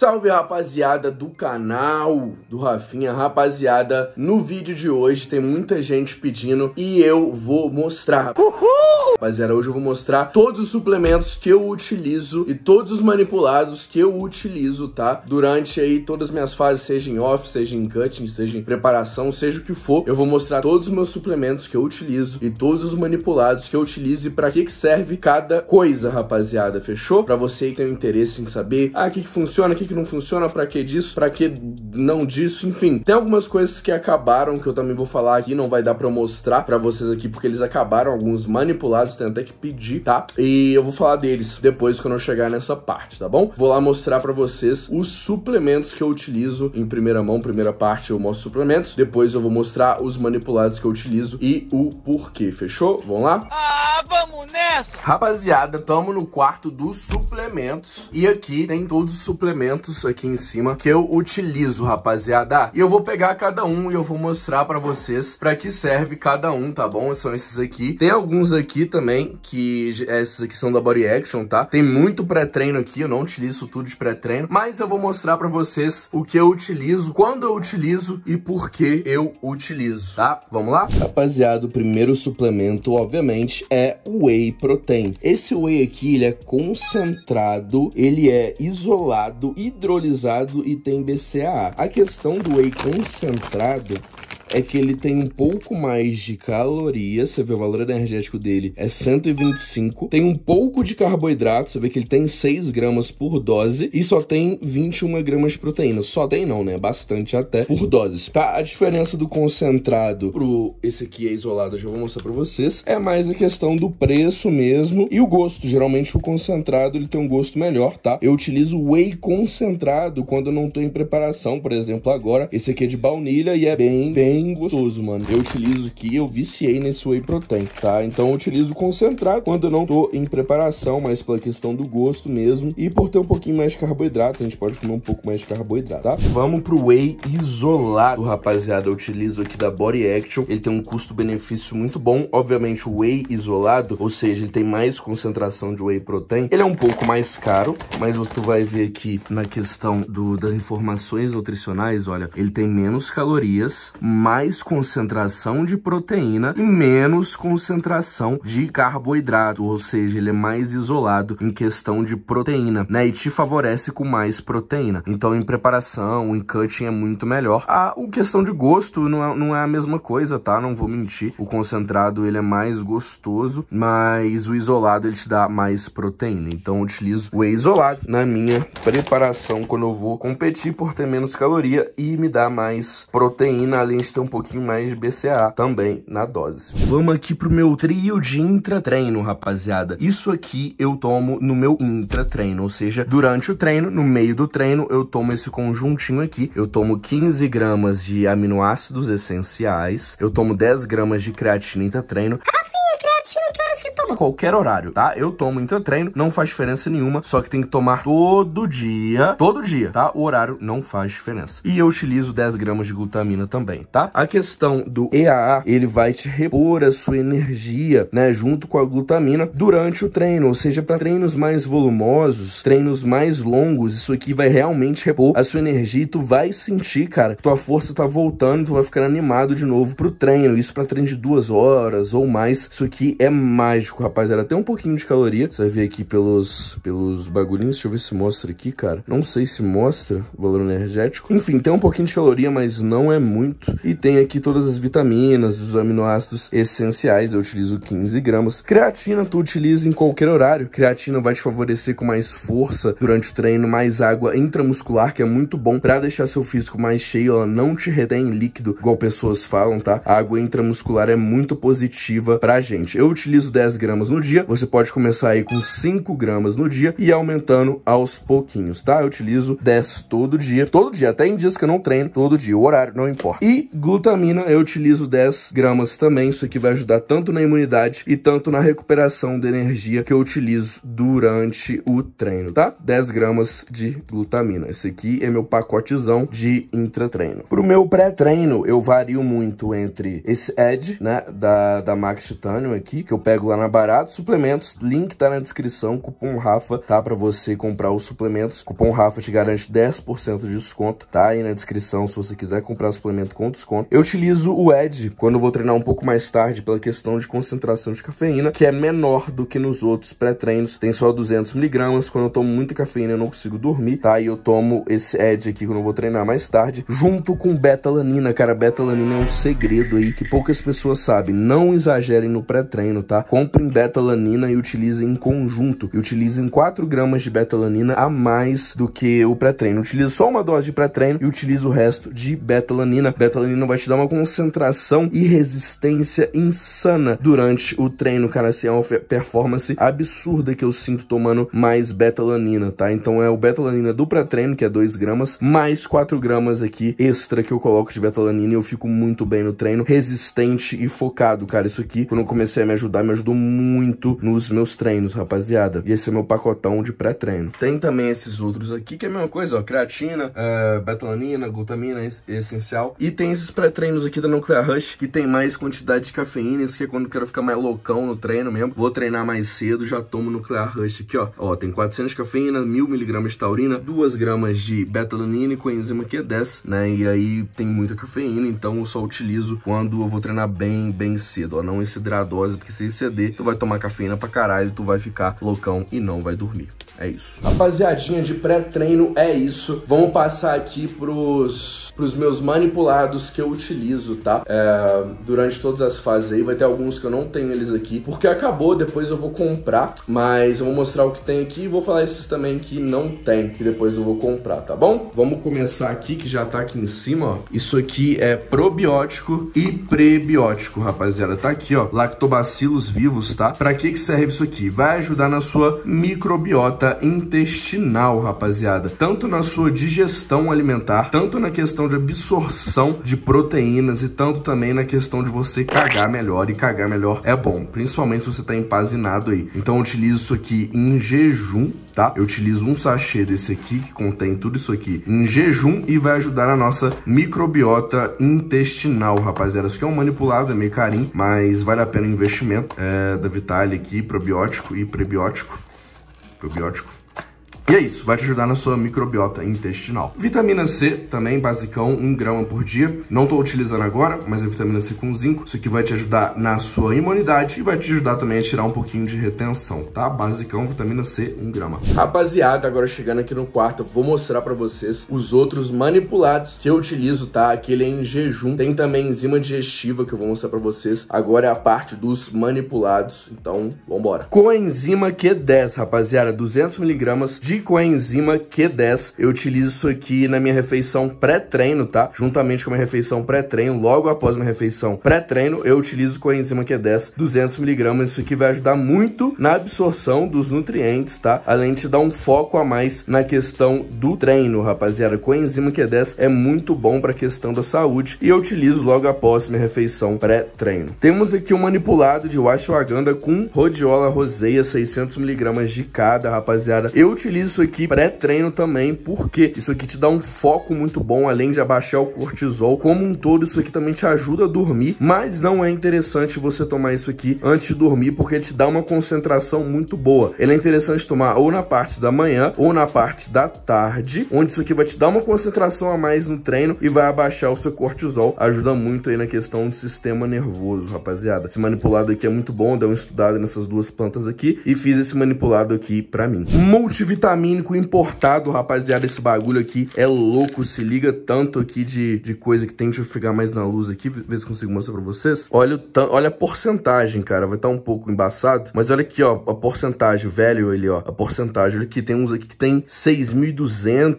Salve rapaziada do canal do Rafinha, rapaziada, no vídeo de hoje tem muita gente pedindo e eu vou mostrar. Uhul! Rapaziada, hoje eu vou mostrar todos os suplementos que eu utilizo e todos os manipulados que eu utilizo, tá? Durante aí todas as minhas fases, seja em off, seja em cutting, seja em preparação, seja o que for, eu vou mostrar todos os meus suplementos que eu utilizo e todos os manipulados que eu utilizo e pra que que serve cada coisa, rapaziada, fechou? Pra você que tem interesse em saber, ah, o que que funciona, o que que não funciona, para que disso, para que não disso, enfim. Tem algumas coisas que acabaram que eu também vou falar aqui, não vai dar para mostrar para vocês aqui porque eles acabaram alguns manipulados, tem até que pedir, tá? E eu vou falar deles depois quando eu chegar nessa parte, tá bom? Vou lá mostrar para vocês os suplementos que eu utilizo em primeira mão, primeira parte eu mostro suplementos, depois eu vou mostrar os manipulados que eu utilizo e o porquê, fechou? Vamos lá? Ah, vamos nessa! Rapaziada, tamo no quarto dos suplementos e aqui tem todos os suplementos aqui em cima que eu utilizo, rapaziada. E eu vou pegar cada um e eu vou mostrar pra vocês pra que serve cada um, tá bom? São esses aqui. Tem alguns aqui também, que é, esses aqui são da Body Action, tá? Tem muito pré-treino aqui, eu não utilizo tudo de pré-treino, mas eu vou mostrar pra vocês o que eu utilizo, quando eu utilizo e por que eu utilizo, tá? Vamos lá? Rapaziada, o primeiro suplemento, obviamente, é o Whey Protein. Esse Whey aqui, ele é concentrado, ele é isolado e hidrolisado e tem BCAA. A questão do whey concentrado é que ele tem um pouco mais de caloria, você vê o valor energético dele é 125, tem um pouco de carboidrato, você vê que ele tem 6 gramas por dose e só tem 21 gramas de proteína. Só tem não, né? Bastante até por dose. Tá? A diferença do concentrado pro esse aqui é isolado, eu já vou mostrar pra vocês, é mais a questão do preço mesmo e o gosto. Geralmente o concentrado ele tem um gosto melhor, tá? Eu utilizo whey concentrado quando eu não tô em preparação, por exemplo, agora. Esse aqui é de baunilha e é bem, bem bem gostoso, mano. Eu utilizo aqui, eu viciei nesse whey protein, tá? Então eu utilizo concentrado quando eu não tô em preparação, mas pela questão do gosto mesmo. E por ter um pouquinho mais de carboidrato, a gente pode comer um pouco mais de carboidrato, tá? Vamos pro whey isolado, rapaziada. Eu utilizo aqui da Body Action. Ele tem um custo-benefício muito bom. Obviamente o whey isolado, ou seja, ele tem mais concentração de whey protein. Ele é um pouco mais caro, mas tu vai ver aqui na questão do, das informações nutricionais, olha, ele tem menos calorias, mas mais concentração de proteína e menos concentração de carboidrato, ou seja, ele é mais isolado em questão de proteína, né? E te favorece com mais proteína. Então, em preparação, em cutting é muito melhor. A ah, o questão de gosto não é, não é a mesma coisa, tá? Não vou mentir. O concentrado ele é mais gostoso, mas o isolado ele te dá mais proteína. Então, eu utilizo o isolado na minha preparação quando eu vou competir por ter menos caloria e me dá mais proteína, além de ter ter um pouquinho mais de BCA também na dose. Vamos aqui pro meu trio de intratreino, rapaziada. Isso aqui eu tomo no meu intratreino, ou seja, durante o treino, no meio do treino, eu tomo esse conjuntinho aqui. Eu tomo 15 gramas de aminoácidos essenciais, eu tomo 10 gramas de creatina intratreino. Ah, toma qualquer horário, tá? Eu tomo treino, não faz diferença nenhuma, só que tem que tomar todo dia, todo dia, tá? O horário não faz diferença. E eu utilizo 10 gramas de glutamina também, tá? A questão do EAA, ele vai te repor a sua energia, né, junto com a glutamina durante o treino, ou seja, para treinos mais volumosos, treinos mais longos, isso aqui vai realmente repor a sua energia e tu vai sentir, cara, que tua força tá voltando, tu vai ficar animado de novo pro treino, isso para treino de duas horas ou mais, isso aqui é mágico rapaz era até um pouquinho de caloria. Você vai ver aqui pelos, pelos bagulhinhos. Deixa eu ver se mostra aqui, cara. Não sei se mostra o valor energético. Enfim, tem um pouquinho de caloria, mas não é muito. E tem aqui todas as vitaminas, os aminoácidos essenciais. Eu utilizo 15 gramas. Creatina tu utiliza em qualquer horário. Creatina vai te favorecer com mais força durante o treino, mais água intramuscular, que é muito bom para deixar seu físico mais cheio. Ela não te retém líquido, igual pessoas falam, tá? A água intramuscular é muito positiva pra gente. Eu utilizo 10 gramas gramas no dia. Você pode começar aí com 5 gramas no dia e aumentando aos pouquinhos, tá? Eu utilizo 10 todo dia, todo dia, até em dias que eu não treino, todo dia, o horário não importa. E glutamina eu utilizo 10 gramas também, isso aqui vai ajudar tanto na imunidade e tanto na recuperação de energia que eu utilizo durante o treino, tá? 10 gramas de glutamina. Esse aqui é meu pacotezão de intratreino. Pro meu pré-treino, eu vario muito entre esse Edge, né, da, da Max Titanium aqui, que eu pego lá na barato suplementos, link tá na descrição, cupom Rafa, tá? Pra você comprar os suplementos, cupom Rafa te garante 10% de desconto, tá? Aí na descrição, se você quiser comprar suplemento com desconto. Eu utilizo o ED quando vou treinar um pouco mais tarde, pela questão de concentração de cafeína, que é menor do que nos outros pré-treinos, tem só 200mg, quando eu tomo muita cafeína eu não consigo dormir, tá? E eu tomo esse ED aqui quando eu vou treinar mais tarde, junto com betalanina, cara, betalanina é um segredo aí que poucas pessoas sabem, não exagerem no pré-treino, tá? Comprem betalanina e utiliza em conjunto. E utiliza em 4 gramas de betalanina a mais do que o pré-treino. Utiliza só uma dose de pré-treino e utiliza o resto de betalanina. Betalanina vai te dar uma concentração e resistência insana durante o treino, cara. Assim, é uma performance absurda que eu sinto tomando mais betalanina, tá? Então é o betalanina do pré-treino, que é 2 gramas, mais 4 gramas aqui extra que eu coloco de betalanina e eu fico muito bem no treino, resistente e focado, cara. Isso aqui, quando eu comecei a me ajudar, me ajudou muito muito nos meus treinos, rapaziada. E esse é meu pacotão de pré-treino. Tem também esses outros aqui, que é a mesma coisa, ó. Creatina, uh, betalanina, glutamina essencial. E tem esses pré-treinos aqui da Nuclear Rush, que tem mais quantidade de cafeína. Isso que é quando eu quero ficar mais loucão no treino mesmo. Vou treinar mais cedo, já tomo Nuclear Rush aqui, ó. Ó, tem 400 de cafeína, 1000mg de taurina, 2 gramas de betalanina e coenzima Q10, né? E aí tem muita cafeína, então eu só utilizo quando eu vou treinar bem, bem cedo, ó. Não exceder a dose, porque se exceder, tu vai tomar cafeína pra caralho, tu vai ficar loucão e não vai dormir. É isso. Rapaziadinha de pré-treino, é isso. Vamos passar aqui pros, pros meus manipulados que eu utilizo, tá? É, durante todas as fases aí, vai ter alguns que eu não tenho eles aqui, porque acabou, depois eu vou comprar, mas eu vou mostrar o que tem aqui e vou falar esses também que não tem, que depois eu vou comprar, tá bom? Vamos começar aqui, que já tá aqui em cima, ó. Isso aqui é probiótico e prebiótico, rapaziada. Tá aqui, ó, lactobacilos vivos, tá? Pra que que serve isso aqui? Vai ajudar na sua microbiota intestinal, rapaziada. Tanto na sua digestão alimentar, tanto na questão de absorção de proteínas e tanto também na questão de você cagar melhor. E cagar melhor é bom, principalmente se você tá empazinado aí. Então eu utilizo isso aqui em jejum, tá? Eu utilizo um sachê desse aqui que contém tudo isso aqui em jejum e vai ajudar a nossa microbiota intestinal, rapaziada. Isso aqui é um manipulado, é meio carinho, mas vale a pena o investimento é, da Vitale aqui, probiótico e prebiótico probiótico e é isso, vai te ajudar na sua microbiota intestinal. Vitamina C também, basicão, 1 grama por dia. Não estou utilizando agora, mas é vitamina C com zinco. Isso aqui vai te ajudar na sua imunidade e vai te ajudar também a tirar um pouquinho de retenção, tá? Basicão, vitamina C, 1 grama. Rapaziada, agora chegando aqui no quarto, eu vou mostrar para vocês os outros manipulados que eu utilizo, tá? Aqui ele é em jejum. Tem também enzima digestiva que eu vou mostrar para vocês. Agora é a parte dos manipulados. Então, vambora. Coenzima Q10, rapaziada, 200 miligramas de com a enzima Q10. Eu utilizo isso aqui na minha refeição pré-treino, tá? Juntamente com a minha refeição pré-treino, logo após minha refeição pré-treino, eu utilizo com a enzima Q10 200mg. Isso aqui vai ajudar muito na absorção dos nutrientes, tá? Além de dar um foco a mais na questão do treino, rapaziada. Com a enzima Q10 é muito bom para a questão da saúde e eu utilizo logo após minha refeição pré-treino. Temos aqui um manipulado de ashwagandha com rodiola rosea, 600mg de cada, rapaziada. Eu utilizo isso aqui pré-treino também, porque isso aqui te dá um foco muito bom, além de abaixar o cortisol. Como um todo, isso aqui também te ajuda a dormir, mas não é interessante você tomar isso aqui antes de dormir, porque te dá uma concentração muito boa. Ele é interessante tomar ou na parte da manhã ou na parte da tarde, onde isso aqui vai te dar uma concentração a mais no treino e vai abaixar o seu cortisol. Ajuda muito aí na questão do sistema nervoso, rapaziada. Esse manipulado aqui é muito bom, deu um estudado nessas duas plantas aqui e fiz esse manipulado aqui pra mim. Multivitamina vitamínico importado, rapaziada, esse bagulho aqui é louco, se liga tanto aqui de, de coisa que tem, deixa eu ficar mais na luz aqui, ver se consigo mostrar pra vocês. Olha, olha a porcentagem, cara, vai estar tá um pouco embaçado, mas olha aqui, ó, a porcentagem, o velho ali, ó, a porcentagem, olha aqui, tem uns aqui que tem 6.200,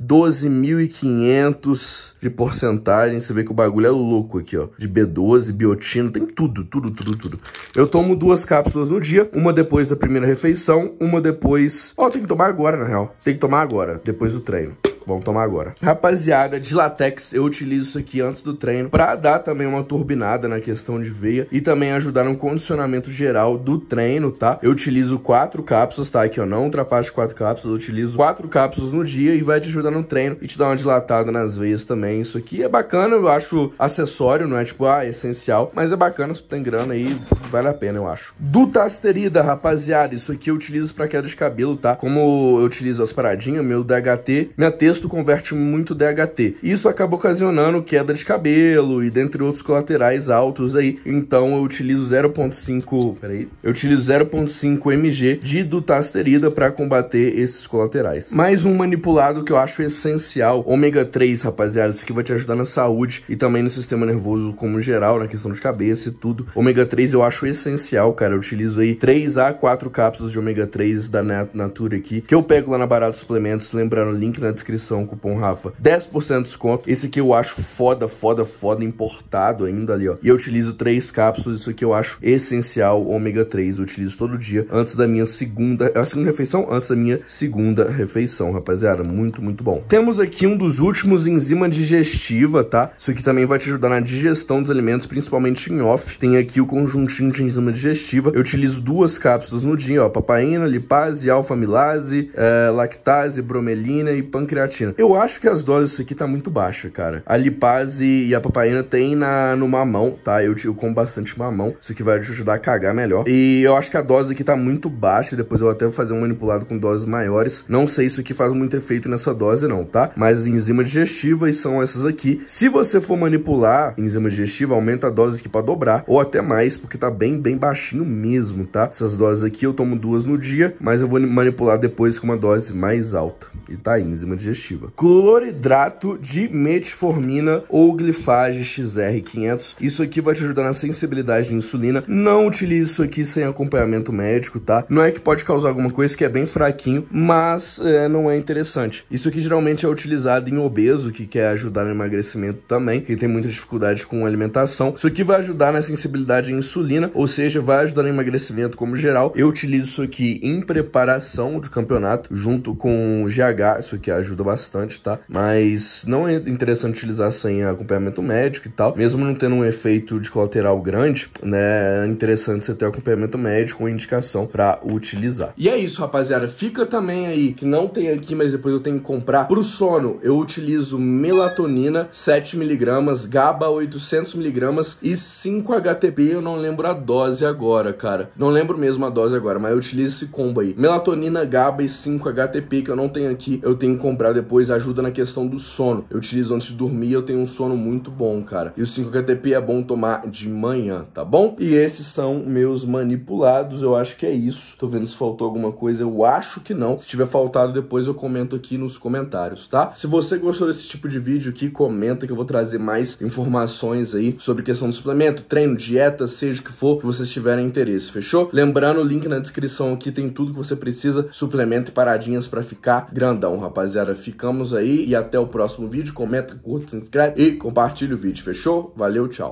12.500 de porcentagem, você vê que o bagulho é louco aqui, ó, de B12, biotina, tem tudo, tudo, tudo, tudo. Eu tomo duas cápsulas no dia, uma depois da primeira refeição, uma depois... Ó, tem que tomar agora, na real. Tem que tomar agora, depois do treino. Vamos tomar agora. Rapaziada, de latex eu utilizo isso aqui antes do treino para dar também uma turbinada na questão de veia e também ajudar no condicionamento geral do treino, tá? Eu utilizo quatro cápsulas, tá? Aqui eu não ultrapasse quatro cápsulas, eu utilizo quatro cápsulas no dia e vai te ajudar no treino e te dar uma dilatada nas veias também. Isso aqui é bacana, eu acho acessório, não é tipo, ah, é essencial, mas é bacana se tu tem grana aí, vale a pena, eu acho. Dutasterida, rapaziada, isso aqui eu utilizo para queda de cabelo, tá? Como eu utilizo as paradinhas, meu DHT, minha texto converte muito DHT. Isso acaba ocasionando queda de cabelo e dentre outros colaterais altos aí. Então eu utilizo 0.5, peraí, eu utilizo 0.5 mg de dutasterida para combater esses colaterais. Mais um manipulado que eu acho essencial, ômega 3, rapaziada, isso aqui vai te ajudar na saúde e também no sistema nervoso como geral, na questão de cabeça e tudo. Ômega 3 eu acho essencial, cara. Eu utilizo aí 3 a 4 cápsulas de ômega 3 da Natura aqui, que eu pego lá na Barato Suplementos, lembrando o link na descrição descrição, cupom Rafa. 10% de desconto. Esse aqui eu acho foda, foda, foda, importado ainda ali, ó. E eu utilizo três cápsulas, isso aqui eu acho essencial, ômega 3. Eu utilizo todo dia, antes da minha segunda... A segunda refeição? Antes da minha segunda refeição, rapaziada. Muito, muito bom. Temos aqui um dos últimos enzima digestiva, tá? Isso aqui também vai te ajudar na digestão dos alimentos, principalmente em off. Tem aqui o conjuntinho de enzima digestiva. Eu utilizo duas cápsulas no dia, ó. Papaina, lipase, alfamilase, eh, lactase, bromelina e pancreatina gelatina. Eu acho que as doses disso aqui tá muito baixa, cara. A lipase e a papaina tem na, no mamão, tá? Eu, eu como bastante mamão, isso aqui vai te ajudar a cagar melhor. E eu acho que a dose aqui tá muito baixa, depois eu até vou fazer um manipulado com doses maiores. Não sei se isso aqui faz muito efeito nessa dose não, tá? Mas digestiva e são essas aqui. Se você for manipular enzima digestiva, aumenta a dose aqui pra dobrar, ou até mais, porque tá bem, bem baixinho mesmo, tá? Essas doses aqui eu tomo duas no dia, mas eu vou manipular depois com uma dose mais alta. E tá aí, enzima digestiva digestiva. Cloridrato de metformina ou glifage XR500. Isso aqui vai te ajudar na sensibilidade de insulina. Não utilize isso aqui sem acompanhamento médico, tá? Não é que pode causar alguma coisa que é bem fraquinho, mas é, não é interessante. Isso aqui geralmente é utilizado em obeso, que quer ajudar no emagrecimento também, que tem muita dificuldade com alimentação. Isso aqui vai ajudar na sensibilidade à insulina, ou seja, vai ajudar no emagrecimento como geral. Eu utilizo isso aqui em preparação de campeonato junto com GH, isso aqui ajuda bastante, tá? Mas não é interessante utilizar sem acompanhamento médico e tal. Mesmo não tendo um efeito de colateral grande, né? É interessante você ter acompanhamento médico ou indicação para utilizar. E é isso, rapaziada. Fica também aí, que não tem aqui, mas depois eu tenho que comprar. Pro sono, eu utilizo melatonina 7mg, GABA 800mg e 5-HTP. Eu não lembro a dose agora, cara. Não lembro mesmo a dose agora, mas eu utilizo esse combo aí. Melatonina, GABA e 5-HTP, que eu não tenho aqui. Eu tenho que comprar depois ajuda na questão do sono. Eu utilizo antes de dormir, eu tenho um sono muito bom, cara. E o 5-HTP é bom tomar de manhã, tá bom? E esses são meus manipulados, eu acho que é isso. Tô vendo se faltou alguma coisa, eu acho que não. Se tiver faltado, depois eu comento aqui nos comentários, tá? Se você gostou desse tipo de vídeo aqui, comenta que eu vou trazer mais informações aí sobre questão do suplemento, treino, dieta, seja o que for, que vocês tiverem interesse, fechou? Lembrando, o link na descrição aqui tem tudo que você precisa, suplemento e paradinhas para ficar grandão, rapaziada. Fica Ficamos aí e até o próximo vídeo. Comenta, curta, se inscreve e compartilha o vídeo. Fechou? Valeu, tchau.